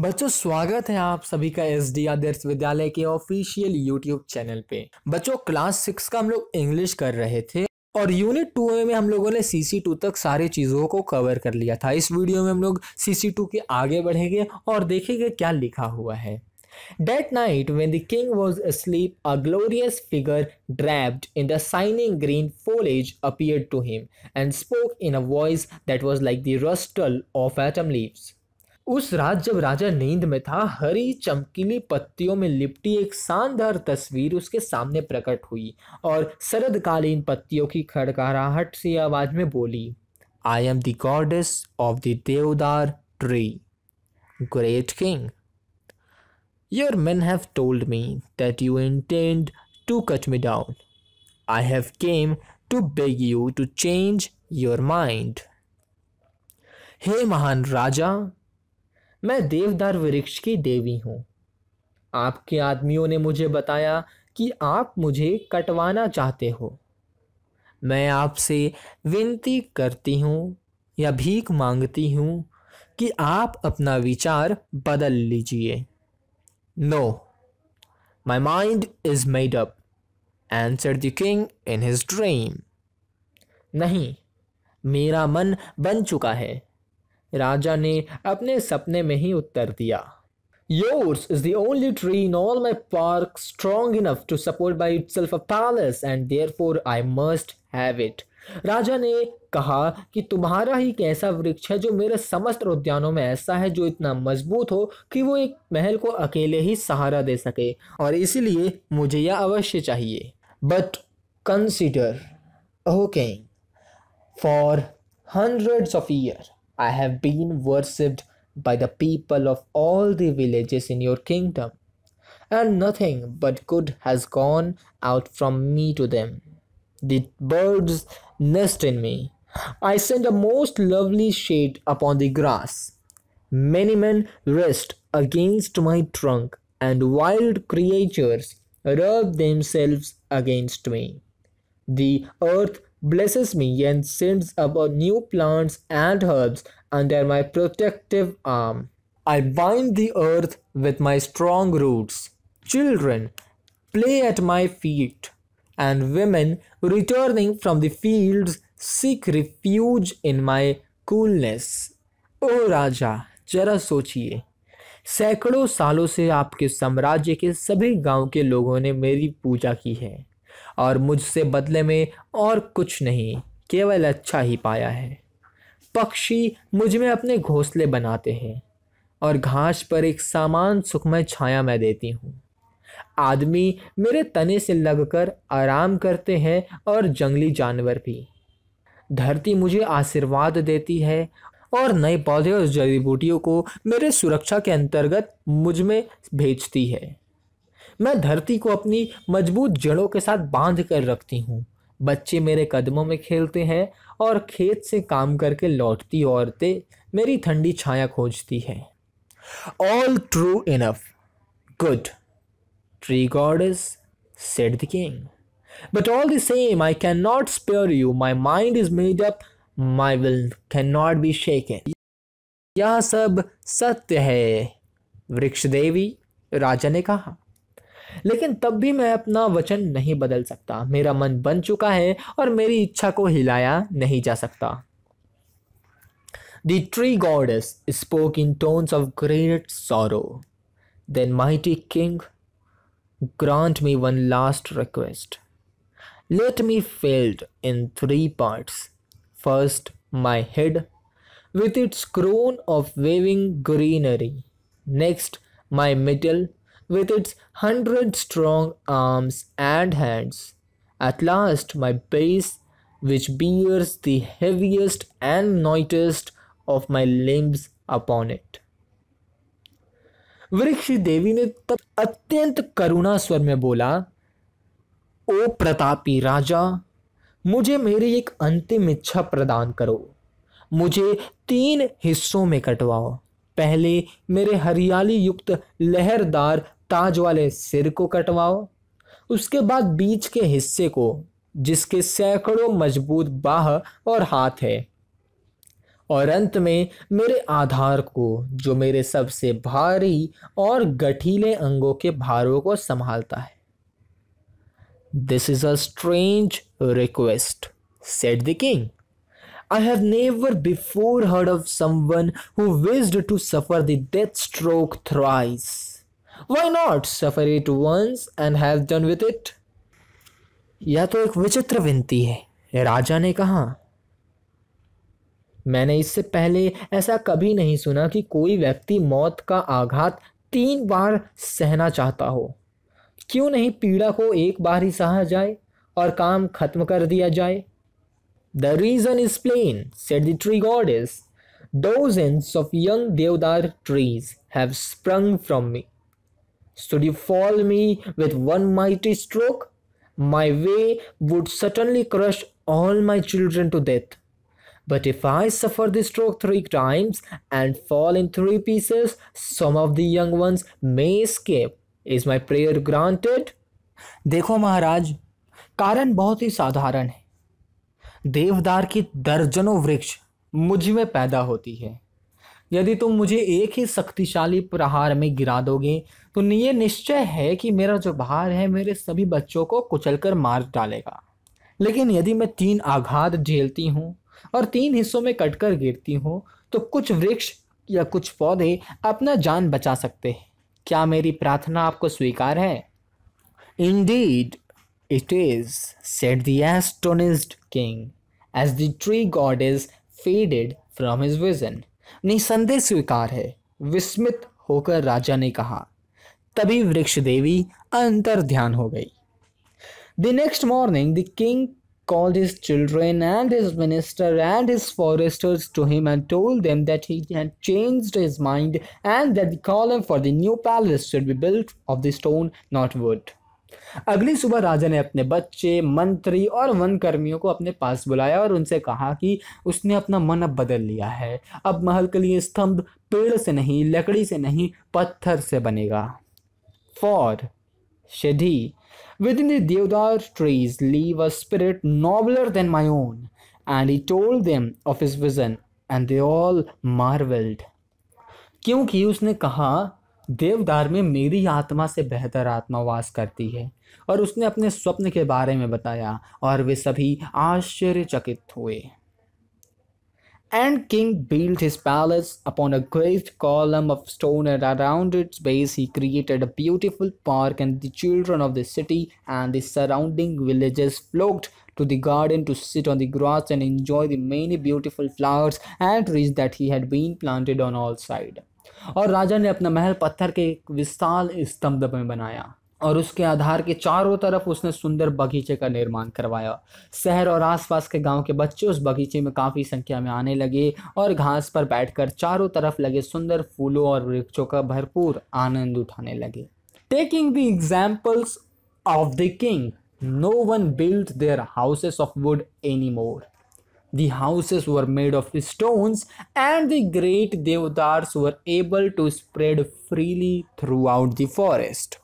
बच्चों स्वागत है आप सभी का एस डी आदर्श विद्यालय के ऑफिशियल यूट्यूब चैनल पे बच्चों क्लास सिक्स का हम लोग इंग्लिश कर रहे थे और यूनिट टू में हम लोगों ने सी सी टू तक सारे चीजों को कवर कर लिया था इस वीडियो में हम लोग सी सी टू के आगे बढ़ेंगे और देखेंगे क्या लिखा हुआ है that night when the king was sleep a glorious figure draped in the shining green foliage appear to him and spoke in a voice that was like the rustle of autumn leaves उस रात जब राजा नींद में था हरी चमकीली पत्तियों में लिपटी एक शानदार तस्वीर उसके सामने प्रकट हुई और शरदकालीन पत्तियों की खड़खड़ाहट सी आवाज में बोली I am goddess goddess of the devdar tree great king your man have told me that you intend to cut me down I have came to beg you to change your mind हे महान राजा मैं देवदार वृक्ष की देवी हूँ आपके आदमियों ने मुझे बताया कि आप मुझे कटवाना चाहते हो मैं आपसे विनती करती हूँ या भीख मांगती हूँ कि आप अपना विचार बदल लीजिए no my mind is made up answer the king in his dream नहीं मेरा मन बन चुका है राजा ने अपने सपने में ही उत्तर दिया Yours is the only tree in all my park strong enough to support by itself a palace and therefore I must have it. राजा ने कहा कि तुम्हारा ही एक ऐसा वृक्ष है जो मेरे समस्त उद्यानों में ऐसा है जो इतना मजबूत हो कि वो एक महल को अकेले ही सहारा दे सके और इसीलिए मुझे यह अवश्य चाहिए but consider okay for hundreds of year I have been worshipped by the people of all the villages in your kingdom, and nothing but good has gone out from me to them. The birds nest in me. I send a most lovely shade upon the grass. Many men rest against my trunk, and wild creatures rub themselves against me. The earth blesses me and sends about new plants and herbs under my protective arm. I bind the earth with my strong roots. Children play at my feet, and women returning from the fields seek refuge in my coolness. O Raja, Jara Sochiye. सैकड़ों सालों से आपके साम्राज्य के सभी गांव के लोगों ने मेरी पूजा की है और मुझसे बदले में और कुछ नहीं केवल अच्छा ही पाया है पक्षी मुझ में अपने घोंसले बनाते हैं और घास पर एक सामान सुखमय छाया मैं देती हूँ आदमी मेरे तने से लगकर आराम करते हैं और जंगली जानवर भी धरती मुझे आशीर्वाद देती है और नए पौधे और जड़ी बूटियों को मेरे सुरक्षा के अंतर्गत मुझ में भेजती है मैं धरती को अपनी मजबूत जड़ों के साथ बांध कर रखती हूँ बच्चे मेरे कदमों में खेलते हैं और खेत से काम करके लौटती औरतें मेरी ठंडी छाया खोजती है all true enough good tree god is said the king but all the same I can not cannot you my mind is made up my will can not be shake यह सब सत्य है वृक्ष देवी राजा ने कहा लेकिन तब भी मैं अपना वचन नहीं बदल सकता मेरा मन बन चुका है और मेरी इच्छा को हिलाया नहीं जा सकता tree gods spoke in tones of great sorrow then the king grant me one last request let me felled in three parts first my head with its crown of waving greenery next my middle with its hundred strong arms and hands. At last, my base, which bears the heaviest and lightest of my limbs upon it. वृक्ष देवी ने तब अत्यंत करुणा स्वर में बोला ओ प्रतापी राजा मुझे मेरी एक अंतिम इच्छा प्रदान करो मुझे तीन हिस्सों में कटवाओ पहले मेरे हरियाली युक्त लहरदार ताज वाले सिर को कटवाओ उसके बाद बीच के हिस्से को जिसके सैकड़ों मजबूत बाह और हाथ है और अंत में मेरे आधार को जो मेरे सबसे भारी और गठीले अंगों के भारों को संभालता है this is a strange request said the king I have never before heard of someone who wished to suffer the why not suffer it once and have done with it यह तो एक विचित्र विनती है राजा ने कहा मैंने इससे पहले ऐसा कभी नहीं सुना कि कोई व्यक्ति मौत का आघात तीन बार सहना चाहता हो क्यों नहीं पीड़ा को एक बार ही सहा जाए और काम खत्म कर दिया जाए the reason is plain said the tree god is dozens of young devdar trees have sprung from me should you fall me with one mighty stroke, my way would certainly crush all my children to death. But if I suffer this stroke three times and fall in three pieces, some of the young ones may escape. Is my prayer granted? देखो महाराज कारण बहुत ही साधारण है देवदार की दर्जनों वृक्ष मुझ में पैदा होती है यदि तुम मुझे एक ही शक्तिशाली प्रहार में गिरा दोगे तो ये निश्चय है कि मेरा जो भार है मेरे सभी बच्चों को कुचलकर मार डालेगा लेकिन यदि मैं तीन आघात झेलती हूँ और तीन हिस्सों में कटकर गिरती हूँ तो कुछ वृक्ष या कुछ पौधे अपना जान बचा सकते हैं क्या मेरी प्रार्थना आपको स्वीकार है indeed it is said the astonished king as the tree god is faded from his vision निसंदेह स्वीकार है विस्मित होकर राजा ने कहा तभी वृक्ष देवी अंतर ध्यान हो गई the next morning the king called his children and his minister and his foresters to him and told them that he had changed his mind and that the column for the new palace should be built of the stone, not wood. अगली सुबह राजा ने अपने बच्चे मंत्री और one कर्मियों को अपने पास बुलाया और उनसे कहा कि उसने अपना मन अब बदल लिया है अब महल के लिए स्तंभ पेड़ से नहीं लकड़ी से नहीं पत्थर से बनेगा for shady within devdar trees live a spirit nobler than my own and he told them of his vision and they all marvelled क्योंकि उसने कहा देवदार में मेरी आत्मा से बेहतर आत्मा वास करती है और उसने अपने स्वप्न के बारे में बताया और वे सभी आश्चर्यचकित हुए and king build his palace upon a great column of stone and around its base he created a beautiful park and the children of the city and the surrounding villages flocked to the garden to sit on the grass and enjoy the many beautiful flowers and trees that he had been planted on all side और राजा ने अपना महल पत्थर के एक विशाल स्तंभ में बनाया और उसके आधार के चारों तरफ उसने सुंदर बगीचे का निर्माण करवाया शहर और आसपास के गांव के बच्चे उस बगीचे में काफ़ी संख्या में आने लगे और घास पर बैठकर चारों तरफ लगे सुंदर फूलों और वृक्षों का भरपूर आनंद उठाने लगे taking the examples of the king no one build their houses of wood any more The houses were made of stones, and the great devatars were able to spread freely throughout the forest.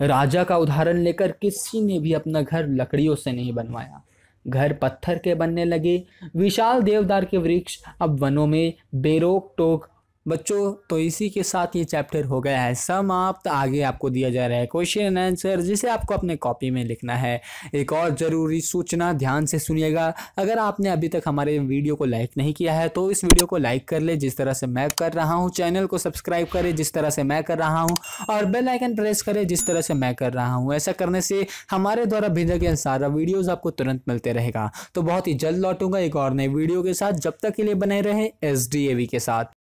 राजा का उदाहरण लेकर किसी ने भी अपना घर लकड़ियों से नहीं बनवाया घर पत्थर के बनने लगे विशाल देवदार के वृक्ष अब वनों में बेरोक टोक बच्चों तो इसी के साथ ये चैप्टर हो गया है समाप्त तो आगे आपको दिया जा रहा है क्वेश्चन एंड आंसर जिसे आपको अपने कॉपी में लिखना है एक और ज़रूरी सूचना ध्यान से सुनिएगा अगर आपने अभी तक हमारे वीडियो को लाइक नहीं किया है तो इस वीडियो को लाइक कर ले जिस तरह से मैं कर रहा हूँ चैनल को सब्सक्राइब करें जिस तरह से मैं कर रहा हूँ और बेलाइकन प्रेस करें जिस तरह से मैं कर रहा हूँ ऐसा करने से हमारे द्वारा भेजा गया सारा वीडियोज़ आपको तुरंत मिलते रहेगा तो बहुत ही जल्द लौटूंगा एक और नए वीडियो के साथ जब तक के लिए बने रहे एस के साथ